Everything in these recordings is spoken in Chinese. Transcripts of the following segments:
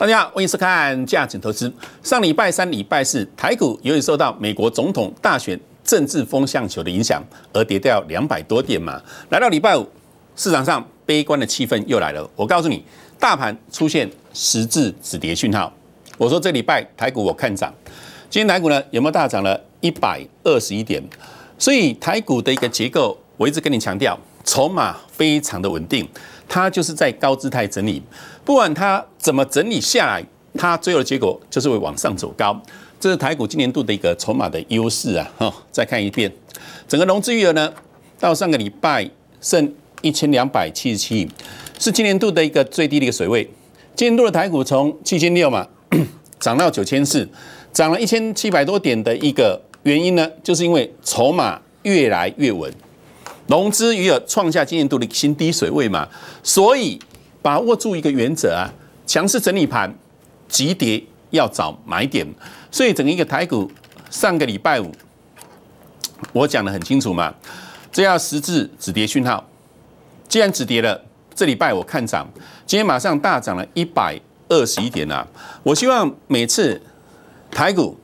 大家好，欢迎收看《价值投资》。上礼拜三、礼拜四，台股由于受到美国总统大选政治风向球的影响，而跌掉两百多点嘛。来到礼拜五，市场上悲观的气氛又来了。我告诉你，大盘出现十字止跌讯号。我说这礼拜台股我看涨，今天台股呢有没有大涨了一百二十一点。所以台股的一个结构，我一直跟你强调，筹码非常的稳定，它就是在高姿态整理。不管它怎么整理下来，它最后的结果就是会往上走高。这是台股今年度的一个筹码的优势啊！哈，再看一遍，整个融资余额呢，到上个礼拜剩一千两百七十七亿，是今年度的一个最低的一个水位。今年度的台股从七千六嘛，涨到九千四，涨了一千七百多点的一个原因呢，就是因为筹码越来越稳，融资余额创下今年度的新低水位嘛，所以。把握住一个原则啊，强势整理盘，急跌要找买点，所以整一个台股上个礼拜五我讲的很清楚嘛，这要实质止跌讯号。既然止跌了，这礼拜我看涨，今天马上大涨了一百二十一点了。我希望每次台股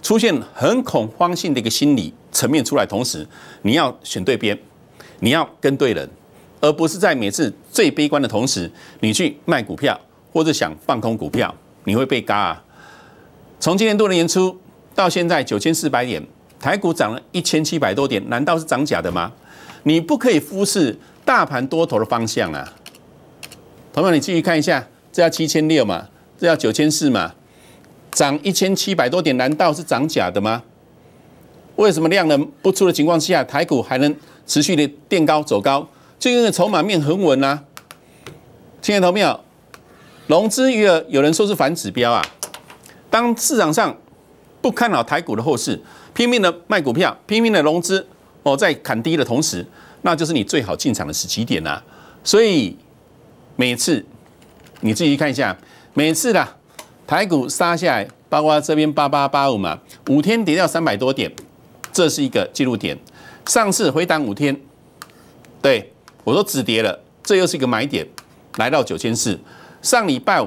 出现很恐慌性的一个心理层面出来，同时你要选对边，你要跟对人。而不是在每次最悲观的同时，你去卖股票或者想放空股票，你会被嘎啊！从今年多的年初到现在九千四百点，台股涨了一千七百多点，难道是涨假的吗？你不可以忽视大盘多头的方向啊！同样，你继续看一下，这要七千六嘛？这要九千四嘛？涨一千七百多点，难道是涨假的吗？为什么量能不出的情况下，台股还能持续的垫高走高？最近的筹码面很稳啊，亲爱的朋友，融资余额有人说是反指标啊。当市场上不看好台股的后市，拼命的卖股票，拼命的融资，哦，在砍低的同时，那就是你最好进场的时机点呐？所以每次你自己看一下，每次的台股杀下来，包括这边八八八五嘛，五天跌掉三百多点，这是一个记录点。上次回档五天，对。我说止跌了，这又是一个买点，来到九千四。上礼拜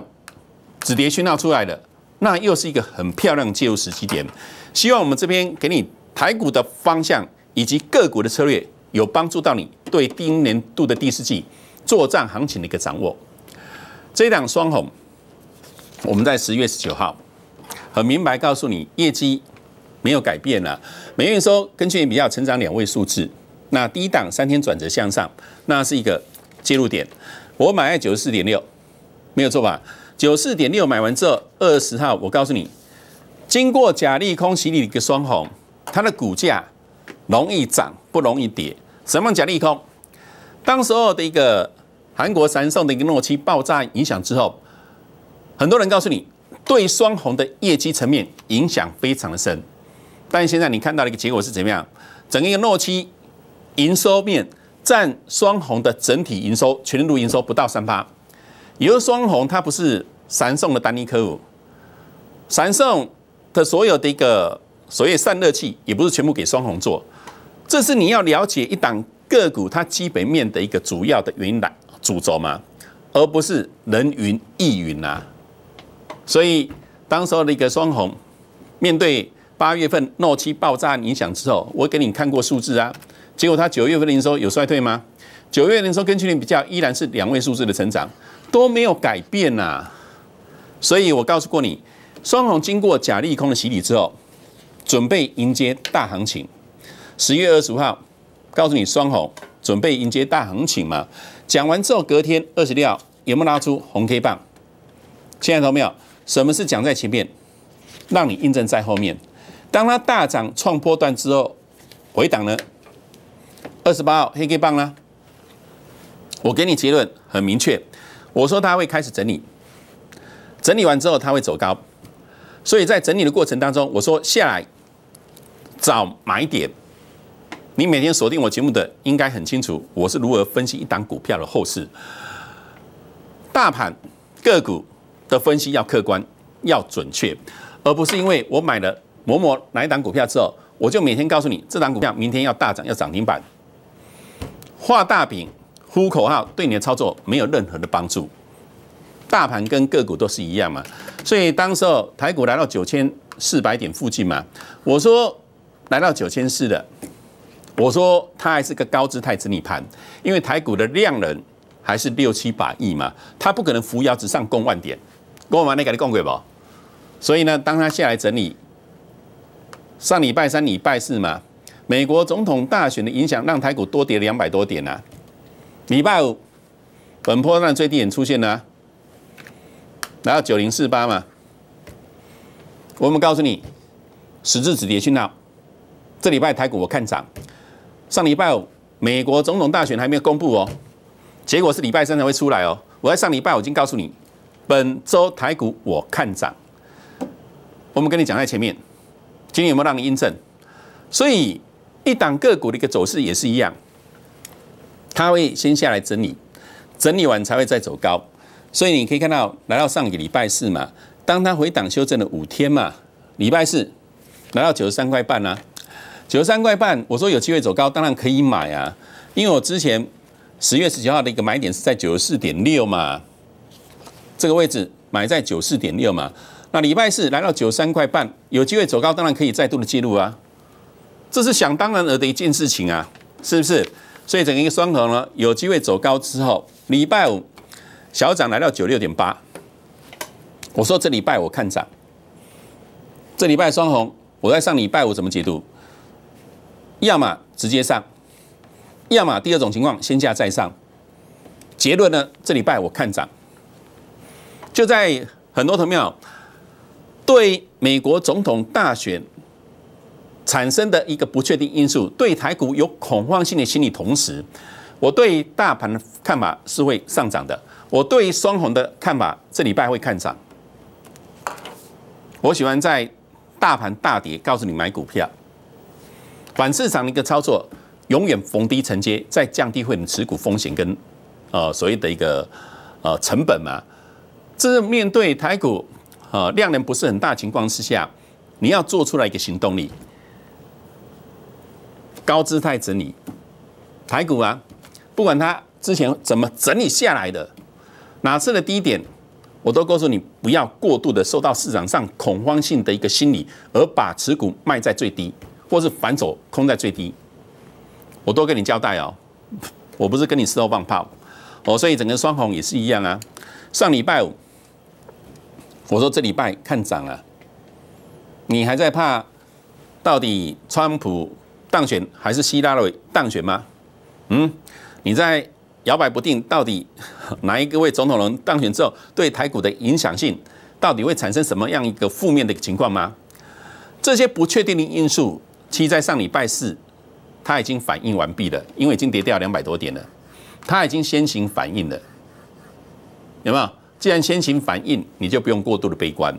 止跌宣告出来了，那又是一个很漂亮介入时机点。希望我们这边给你台股的方向以及个股的策略，有帮助到你对第一年度的第四季作战行情的一个掌握。这档双红，我们在十月十九号很明白告诉你，业绩没有改变了。美元收跟去年比较，成长两位数字。那第一档三天转折向上，那是一个介入点。我买在九十四点六，没有错吧？九四点六买完之后，二十号我告诉你，经过假利空洗礼的一个双红，它的股价容易涨，不容易跌。什么假利空？当时候的一个韩国三送的一个诺基爆炸影响之后，很多人告诉你，对双红的业绩层面影响非常的深。但现在你看到的一个结果是怎么样？整一个诺基营收面占双红的整体营收、全年度营收不到三八，因为双红它不是闪送的单一客户，闪送的所有的一个所谓散热器也不是全部给双红做，这是你要了解一档个股它基本面的一个主要的原因来主轴吗？而不是人云亦云呐。所以当时候的一个双红，面对八月份诺基爆炸影响之后，我给你看过数字啊。结果它九月份的营收有衰退吗？九月营收跟去年比较依然是两位数字的成长，都没有改变呐。所以我告诉过你，双红经过假利空的洗礼之后，准备迎接大行情。十月二十五号，告诉你双红准备迎接大行情嘛？讲完之后隔天二十六号有没有拉出红 K 棒？亲爱的朋有？什么是讲在前面，让你印证在后面？当它大涨创波段之后，回档呢？二十八号，黑 K 棒呢？我给你结论很明确，我说它会开始整理，整理完之后它会走高，所以在整理的过程当中，我说下来找买点。你每天锁定我节目的，应该很清楚我是如何分析一档股票的后市，大盘个股的分析要客观、要准确，而不是因为我买了某某哪一档股票之后，我就每天告诉你这档股票明天要大涨，要涨停板。画大饼、呼口号，对你的操作没有任何的帮助。大盘跟个股都是一样嘛，所以当时候台股来到九千四百点附近嘛，我说来到九千四的，我说它还是个高姿态整理盘，因为台股的量能还是六七百亿嘛，它不可能扶摇直上攻万点，我完你改你攻鬼不？所以呢，当它下来整理，上礼拜三、礼拜四嘛。美国总统大选的影响，让台股多跌两百多点啊！礼拜五，本波浪最低点出现呢，来到九零四八嘛。我们告诉你，十字止跌去闹。这礼拜台股我看涨，上礼拜五美国总统大选还没有公布哦，结果是礼拜三才会出来哦。我在上礼拜我已经告诉你，本周台股我看涨。我们跟你讲在前面，今天有没有让印证？所以。一档个股的一个走势也是一样，它会先下来整理，整理完才会再走高。所以你可以看到，来到上个礼拜四嘛，当它回档修正了五天嘛，礼拜四来到九十三块半啦，九十三块半，我说有机会走高，当然可以买啊，因为我之前十月十九号的一个买点是在九十四点六嘛，这个位置买在九四点六嘛，那礼拜四来到九十三块半，有机会走高，当然可以再度的记录啊。这是想当然而的一件事情啊，是不是？所以整个一个双头呢，有机会走高之后，礼拜五小涨来到九六点八。我说这礼拜我看涨，这礼拜双红，我在上礼拜五怎么解读？要么直接上，要么第二种情况先下再上。结论呢，这礼拜我看涨。就在很多朋友对美国总统大选。产生的一个不确定因素，对台股有恐慌性的心理，同时，我对大盘的看法是会上涨的。我对双红的看法，这礼拜会看涨。我喜欢在大盘大跌，告诉你买股票，反市场的一个操作，永远逢低承接，再降低会你持股风险跟呃所谓的一个呃成本嘛。这是面对台股呃量能不是很大情况之下，你要做出来一个行动力。高姿态整理，台股啊，不管它之前怎么整理下来的，哪次的低点，我都告诉你不要过度的受到市场上恐慌性的一个心理，而把持股卖在最低，或是反手空在最低，我都跟你交代哦，我不是跟你石头放炮，哦，所以整个双红也是一样啊，上礼拜五我说这礼拜看涨啊，你还在怕到底川普？当选还是希拉里当选吗？嗯，你在摇摆不定，到底 哪一位总统人当选之后，对台股的影响性到底会产生什么样一个负面的情况吗？这些不确定的因素，其在上礼拜四它已经反应完毕了，因为已经跌掉两百多点了，它已经先行反应了，有没有？既然先行反应，你就不用过度的悲观。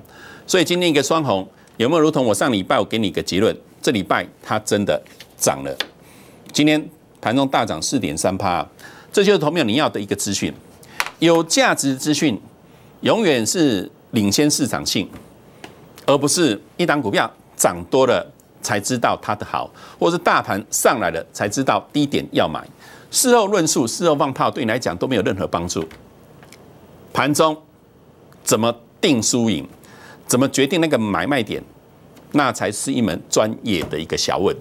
所以今天一个双红，有没有如同我上礼拜我给你一个结论？这礼拜它真的涨了，今天盘中大涨四点三趴，这就是同秒你要的一个资讯，有价值资讯永远是领先市场性，而不是一档股票涨多了才知道它的好，或是大盘上来了才知道低点要买，事后论述、事后放炮，对你来讲都没有任何帮助。盘中怎么定输赢，怎么决定那个买卖点？那才是一门专业的一个小问。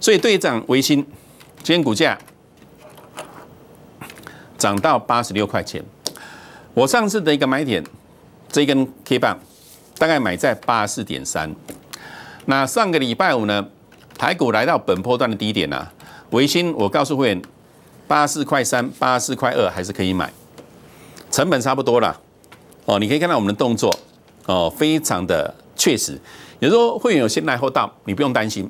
所以队长维新，今天股价涨到八十六块钱。我上次的一个买点，这根 K 棒大概买在八四点三。那上个礼拜五呢，台股来到本波段的低点啊，维新我告诉会员，八四块三、八四块二还是可以买，成本差不多了。哦，你可以看到我们的动作哦，非常的确实。也就是说，会员有先来后到，你不用担心。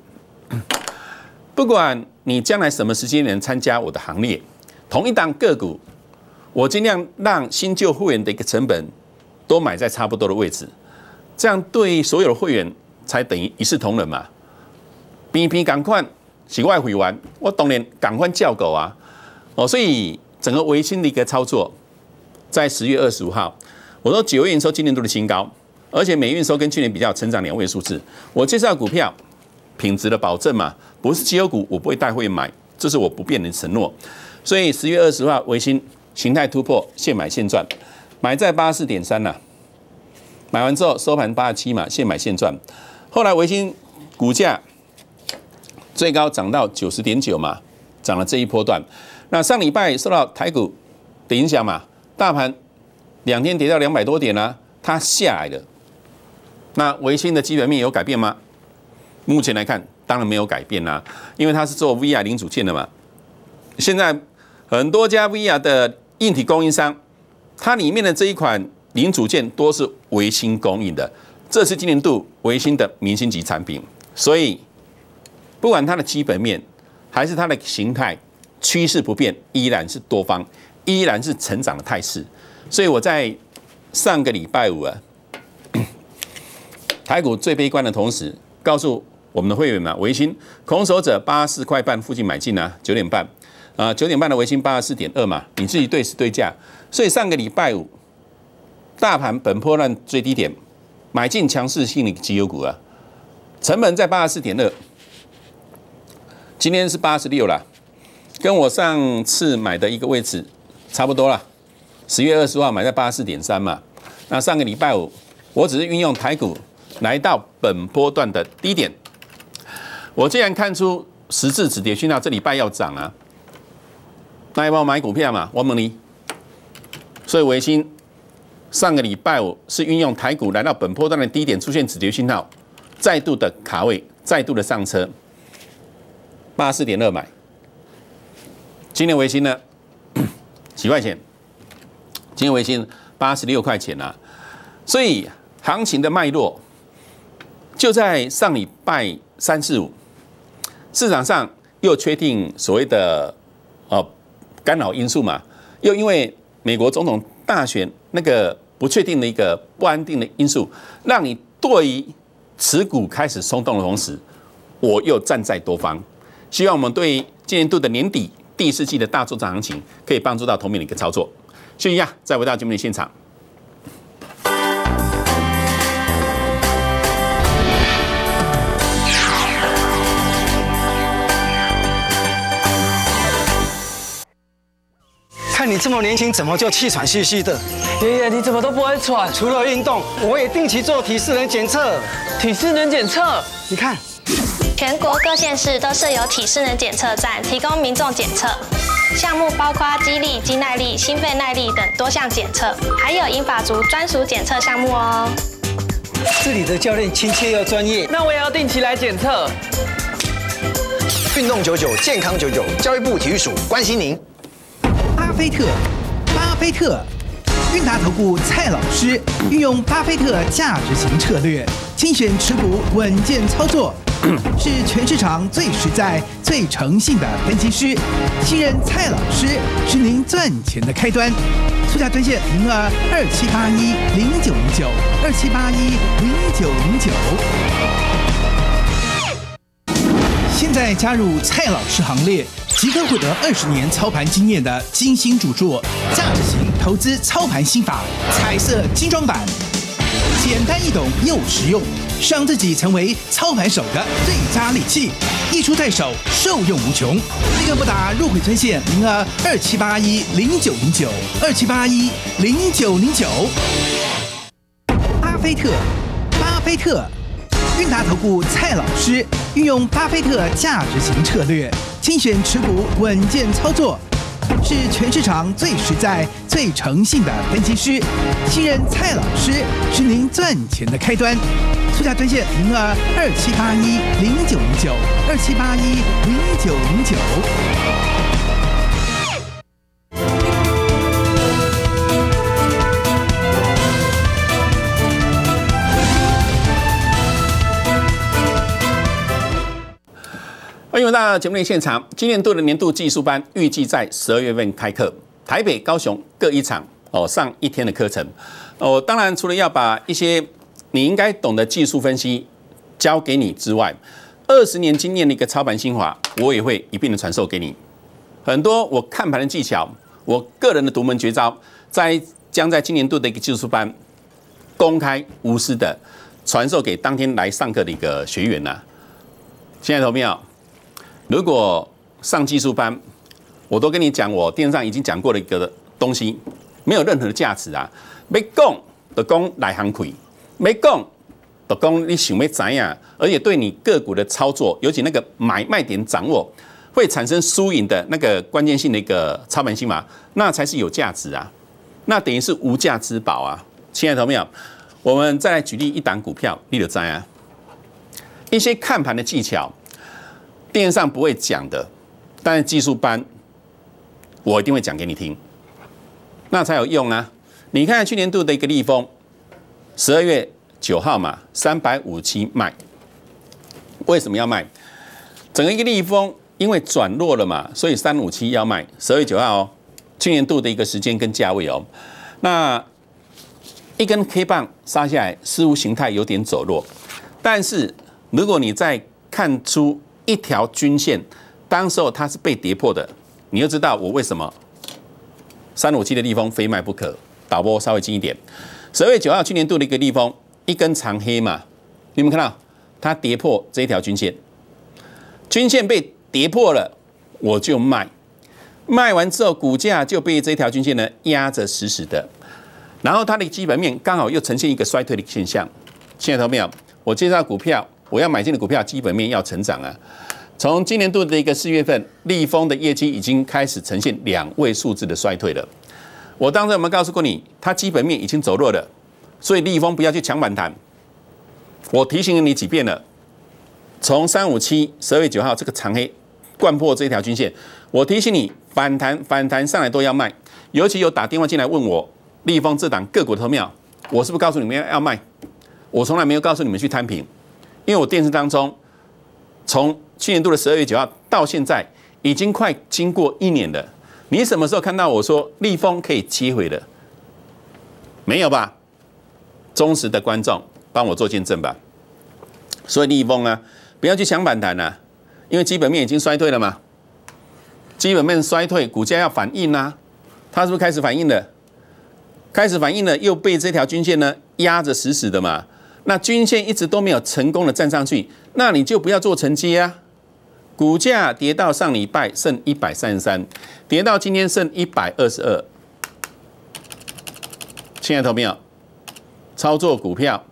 不管你将来什么时间能参加我的行列，同一档个股，我尽量让新旧会员的一个成本都买在差不多的位置，这样对所有的会员才等于一视同仁嘛。偏偏赶快洗外汇完，我当然赶快叫狗啊！哦，所以整个维新的一个操作，在十月二十五号，我说九月营收今年度的新高。而且美运收跟去年比较，成长两位数字。我介绍股票品质的保证嘛，不是绩优股，我不会带会买，这是我不变的承诺。所以十月二十号，维新形态突破，现买现赚，买在八十四点三呐，买完之后收盘八十七嘛，现买现赚。后来维新股价最高涨到九十点九嘛，涨了这一波段。那上礼拜受到台股的影响嘛，大盘两天跌到两百多点啦，它下来了。那维新的基本面有改变吗？目前来看，当然没有改变啦，因为它是做 v r 零组件的嘛。现在很多家 v r 的硬体供应商，它里面的这一款零组件都是维新供应的，这是今年度维新的明星级产品。所以，不管它的基本面还是它的形态趋势不变，依然是多方，依然是成长的态势。所以我在上个礼拜五啊。台股最悲观的同时，告诉我们的会员们，维新空手者八四块半附近买进啊，九点半啊，九点半的维新八十四点二嘛，你自己对时对价。所以上个礼拜五，大盘本破烂最低点，买进强势性的绩优股啊，成本在八十四点二，今天是八十六啦，跟我上次买的一个位置差不多了。十月二十号买在八十四点三嘛，那上个礼拜五我只是运用台股。来到本波段的低点，我既然看出十字止跌讯号，这礼拜要涨啊，那要帮我买股票嘛，我孟你。所以维新上个礼拜五是运用台股来到本波段的低点出现止跌讯号，再度的卡位，再度的上车，八四点二买。今天维新呢 几块钱？今天维新八十六块钱啊，所以行情的脉络。就在上礼拜三四五，市场上又确定所谓的呃干扰因素嘛，又因为美国总统大选那个不确定的一个不安定的因素，让你对于持股开始松动的同时，我又站在多方，希望我们对今年度的年底第四季的大作战行情，可以帮助到同名的一个操作。谢谢啊，在回到节目现场。你这么年轻，怎么就气喘吁吁的？爷爷，你怎么都不会喘？除了运动，我也定期做体适能检测。体适能检测，你看，全国各县市都设有体适能检测站，提供民众检测。项目包括肌力、肌耐力、心肺耐力等多项检测，还有英法族专属检测项目哦。这里的教练亲切又专业，那我也要定期来检测。运动九九，健康九九，教育部体育署关心您。巴菲特，巴菲特，韵达投顾蔡老师运用巴菲特价值型策略，精选持股稳健操作，是全市场最实在、最诚信的分析师。信任蔡老师是您赚钱的开端。速下推荐：零二二七八一零九零九二七八一零九零九。现在加入蔡老师行列，即可获得二十年操盘经验的精心著作《价值型投资操盘心法》彩色精装版，简单易懂又实用，让自己成为操盘手的最佳利器，一出在手，受用无穷。立刻拨打入会专线零二二七八一零九零九二七八一零九零九。巴菲特，巴菲特，韵达投顾蔡老师。运用巴菲特价值型策略，精选持股，稳健操作，是全市场最实在、最诚信的分析师。新任蔡老师是您赚钱的开端，初价推荐，零二二七八一零九零九二七八一零九零九。欢迎来到节目现场。今年度的年度技术班预计在十二月份开课，台北、高雄各一场哦，上一天的课程。哦，当然除了要把一些你应该懂的技术分析教给你之外，二十年经验的一个操盘精华，我也会一并的传授给你。很多我看盘的技巧，我个人的独门绝招，在将在今年度的一个技术班公开无私的传授给当天来上课的一个学员呢。亲爱的朋友如果上技术班，我都跟你讲，我电视上已经讲过了一个东西，没有任何的价值啊。没讲的讲来行亏，没讲的讲你想要怎样，而且对你个股的操作，尤其那个买卖点掌握，会产生输赢的那个关键性的一个操盘心嘛，那才是有价值啊，那等于是无价之宝啊！亲爱的朋友我们再来举例一档股票，你了在啊，一些看盘的技巧。线上不会讲的，但是技术班我一定会讲给你听，那才有用啊！你看去年度的一个逆丰，十二月九号嘛，三百五七卖，为什么要卖？整个一个逆丰因为转弱了嘛，所以三五七要卖。十二月九号，去年度的一个时间跟价位哦。那一根 K 棒杀下来，似乎形态有点走弱，但是如果你再看出。一条均线，当时候它是被跌破的，你就知道我为什么三五七的利方非卖不可。导播稍微近一点，十二月九号去年度的一个利方一根长黑嘛，你们看到它跌破这一条均线，均线被跌破了，我就卖，卖完之后股价就被这一条均线呢压着死死的，然后它的基本面刚好又呈现一个衰退的现象，在到没有？我介绍股票。我要买进的股票基本面要成长啊！从今年度的一个四月份，立丰的业绩已经开始呈现两位数字的衰退了。我当时有没有告诉过你，它基本面已经走弱了？所以立丰不要去抢反弹。我提醒你几遍了，从三五七十二月九号这个长黑贯破这条均线，我提醒你反弹反弹上来都要卖。尤其有打电话进来问我立丰这档个股的么样，我是不是告诉你们要卖？我从来没有告诉你们去摊平。因为我电视当中，从去年度的十二月九号到现在，已经快经过一年了。你什么时候看到我说立丰可以机回的？没有吧？忠实的观众，帮我做见证吧。所以立丰呢，不要去抢反弹呐，因为基本面已经衰退了嘛。基本面衰退，股价要反应呐。它是不是开始反应了？开始反应了，又被这条均线呢压着死死的嘛。那均线一直都没有成功的站上去，那你就不要做承接啊。股价跌到上礼拜剩一百三十三，跌到今天剩一百二十二。亲爱的朋友操作股票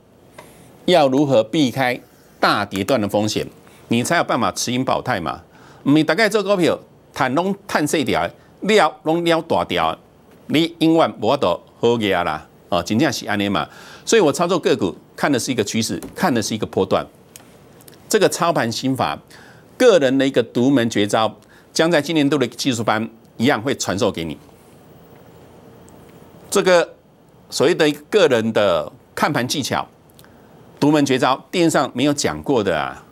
要如何避开大跌段的风险，你才有办法持盈保泰嘛。你大概做股票，谈拢谈碎掉，料拢料大条，你永远不得好嘢啦。哦，真正是安尼嘛。所以，我操作个股看的是一个趋势，看的是一个波段。这个操盘心法，个人的一个独门绝招，将在今年度的技术班一样会传授给你。这个所谓的个人的看盘技巧，独门绝招，电视上没有讲过的啊，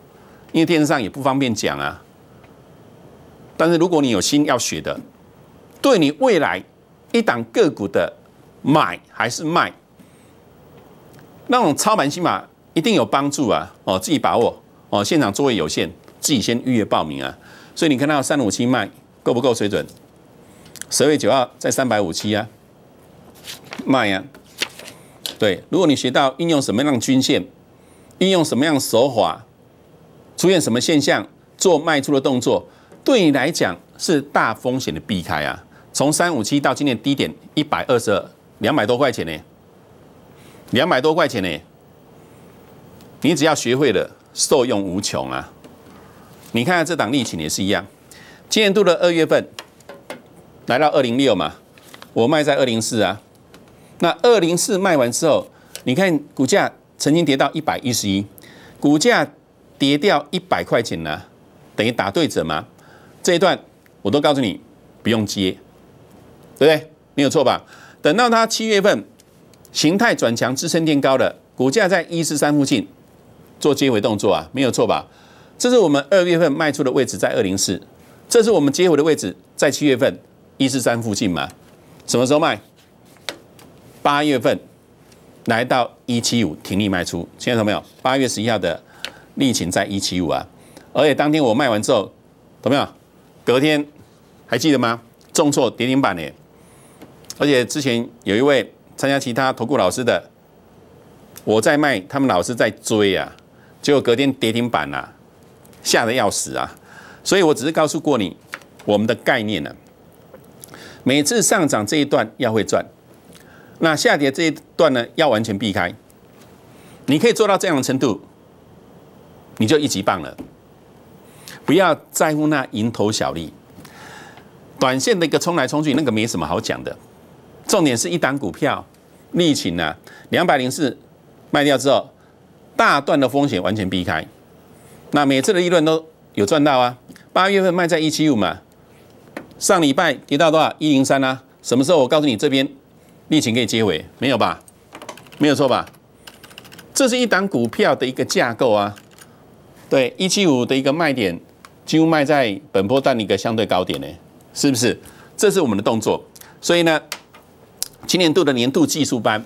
因为电视上也不方便讲啊。但是，如果你有心要学的，对你未来一档个股的买还是卖。那种操盘心法一定有帮助啊！哦，自己把握哦，现场座位有限，自己先预约报名啊。所以你看到三五七卖够不够水准？十月九号在三百五七啊，卖啊。对，如果你学到运用什么样均线，运用什么样手法，出现什么现象做卖出的动作，对你来讲是大风险的避开啊。从三五七到今年低点一百二十二，两百多块钱呢。两百多块钱呢，你只要学会了，受用无穷啊！你看这档利情也是一样，今年度的二月份来到二零六嘛，我卖在二零四啊，那二零四卖完之后，你看股价曾经跌到一百一十一，股价跌掉一百块钱呢，等于打对折嘛。这一段我都告诉你，不用接，对不对？没有错吧？等到它七月份。形态转强，支撑垫高的股价在一四三附近做接回动作啊，没有错吧？这是我们二月份卖出的位置，在二零四，这是我们接回的位置，在七月份一四三附近嘛？什么时候卖？八月份来到一七五，停利卖出，现在有没有？八月十一号的利情在一七五啊，而且当天我卖完之后，有没有？隔天还记得吗？重挫跌停板呢，而且之前有一位。参加其他投顾老师的，我在卖，他们老师在追啊，结果隔天跌停板啊，吓得要死啊！所以我只是告诉过你，我们的概念呢，每次上涨这一段要会赚，那下跌这一段呢要完全避开。你可以做到这样的程度，你就一级棒了。不要在乎那蝇头小利，短线的一个冲来冲去，那个没什么好讲的。重点是一档股票，利情呢，两百零四卖掉之后，大段的风险完全避开，那每次的利润都有赚到啊。八月份卖在一七五嘛，上礼拜跌到多少？一零三啊？什么时候我告诉你这边利情可以结尾？没有吧？没有错吧？这是一档股票的一个架构啊，对一七五的一个卖点，几乎卖在本波段的一个相对高点呢，是不是？这是我们的动作，所以呢。今年度的年度技术班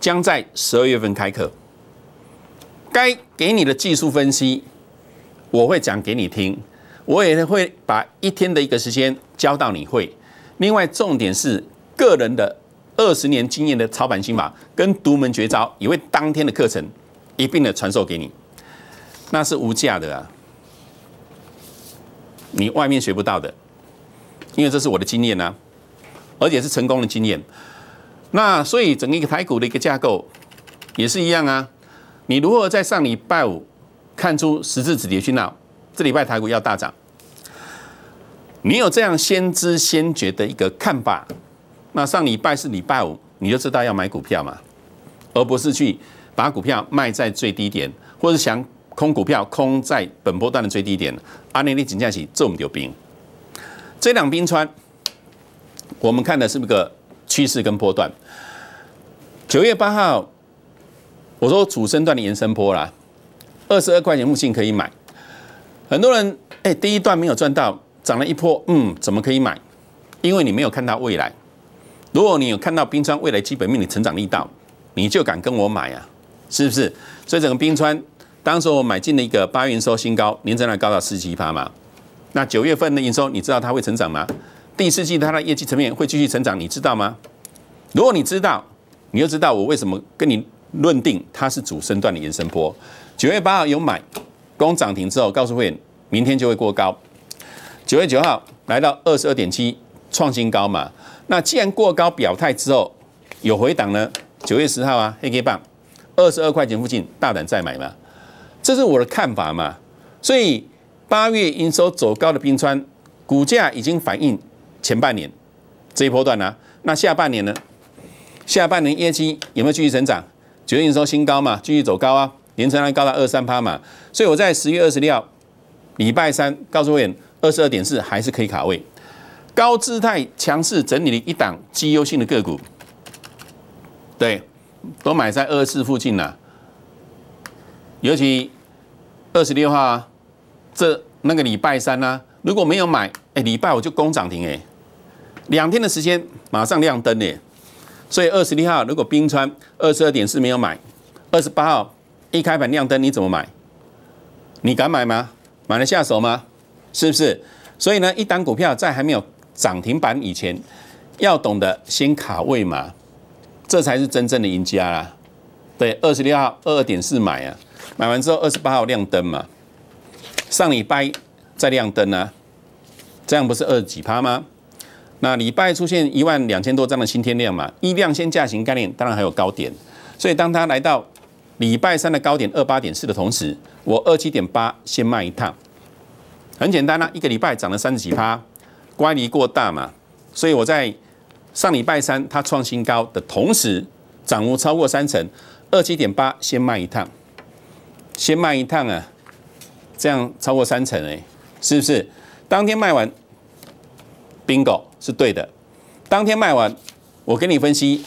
将在十二月份开课。该给你的技术分析，我会讲给你听，我也会把一天的一个时间教到你会。另外，重点是个人的二十年经验的操盘心法跟独门绝招，也会当天的课程一并的传授给你，那是无价的啊！你外面学不到的，因为这是我的经验呢，而且是成功的经验。那所以整个一个台股的一个架构也是一样啊。你如何在上礼拜五看出十字指跌去闹，这礼拜台股要大涨，你有这样先知先觉的一个看法，那上礼拜是礼拜五，你就知道要买股票嘛，而不是去把股票卖在最低点，或是想空股票空在本波段的最低点。阿利利警告起这么牛逼，这两冰川，我们看的是不是个？趋势跟波段，九月八号，我说主升段的延伸波啦，二十二块钱附近可以买。很多人哎，第一段没有赚到，涨了一波，嗯，怎么可以买？因为你没有看到未来。如果你有看到冰川未来基本面的成长力道，你就敢跟我买啊，是不是？所以整个冰川，当时我买进了一个八月营收新高，连着来高到四七八嘛。那九月份的营收，你知道它会成长吗？第四季它的业绩层面会继续成长，你知道吗？如果你知道，你就知道我为什么跟你论定它是主升段的延伸波。九月八号有买，公涨停之后告诉会员，明天就会过高。九月九号来到二十二点七，创新高嘛。那既然过高表态之后有回档呢，九月十号啊，黑 K 棒二十二块钱附近大胆再买嘛，这是我的看法嘛。所以八月营收走高的冰川股价已经反映。前半年这一波段呐，那下半年呢？下半年业绩有没有继续成长？九月营收新高嘛，继续走高啊，连成来高到二三趴嘛。所以我在十月二十六号礼拜三告诉会员，二十二点四还是可以卡位，高姿态强势整理了一档绩优性的个股，对，都买在二四附近呐。尤其二十六号这那个礼拜三啊，如果没有买，哎，礼拜我就攻涨停哎。两天的时间马上亮灯呢。所以二十六号如果冰川二十二点四没有买，二十八号一开盘亮灯你怎么买？你敢买吗？买了下手吗？是不是？所以呢，一档股票在还没有涨停板以前，要懂得先卡位嘛，这才是真正的赢家啦。对，二十六号二二点四买啊，买完之后二十八号亮灯嘛，上礼拜再亮灯啊，这样不是二十几趴吗？那礼拜出现一万两千多张的新天量嘛，一量先价型概念，当然还有高点，所以当它来到礼拜三的高点二八点四的同时，我二七点八先卖一趟，很简单啦，一个礼拜涨了三十几趴，乖离过大嘛，所以我在上礼拜三它创新高的同时，涨幅超过三成，二七点八先卖一趟，先卖一趟啊，这样超过三成哎，是不是？当天卖完，bingo。是对的，当天卖完，我跟你分析，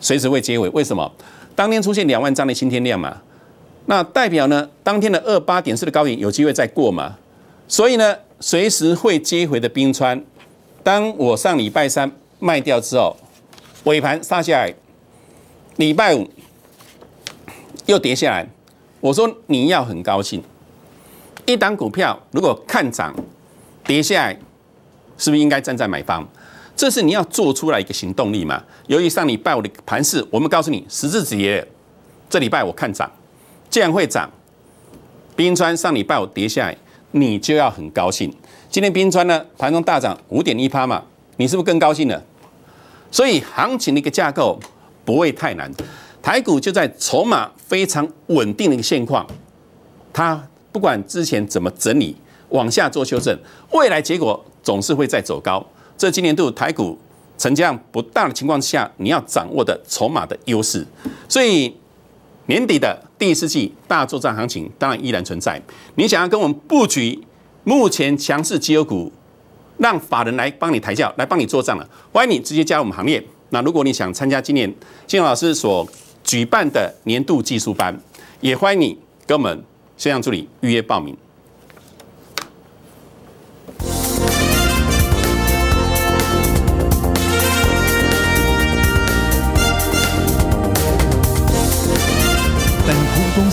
随时会接回。为什么？当天出现两万张的新天量嘛，那代表呢，当天的二八点四的高点有机会再过嘛。所以呢，随时会接回的冰川。当我上礼拜三卖掉之后，尾盘杀下来，礼拜五又跌下来。我说你要很高兴，一档股票如果看涨，跌下来。是不是应该站在买方？这是你要做出来一个行动力嘛？由于上礼拜五的盘势，我们告诉你十字子也，这礼拜我看涨，既然会涨，冰川上礼拜五跌下来，你就要很高兴。今天冰川呢盘中大涨五点一趴嘛，你是不是更高兴了？所以行情的一个架构不会太难，台股就在筹码非常稳定的一个现况，它不管之前怎么整理。往下做修正，未来结果总是会在走高。这今年度台股成交量不大的情况下，你要掌握的筹码的优势。所以年底的第四季大作战行情当然依然存在。你想要跟我们布局目前强势绩优股，让法人来帮你抬轿，来帮你做账了。欢迎你直接加入我们行列。那如果你想参加今年金老师所举办的年度技术班，也欢迎你，跟我们，线上助理预约报名。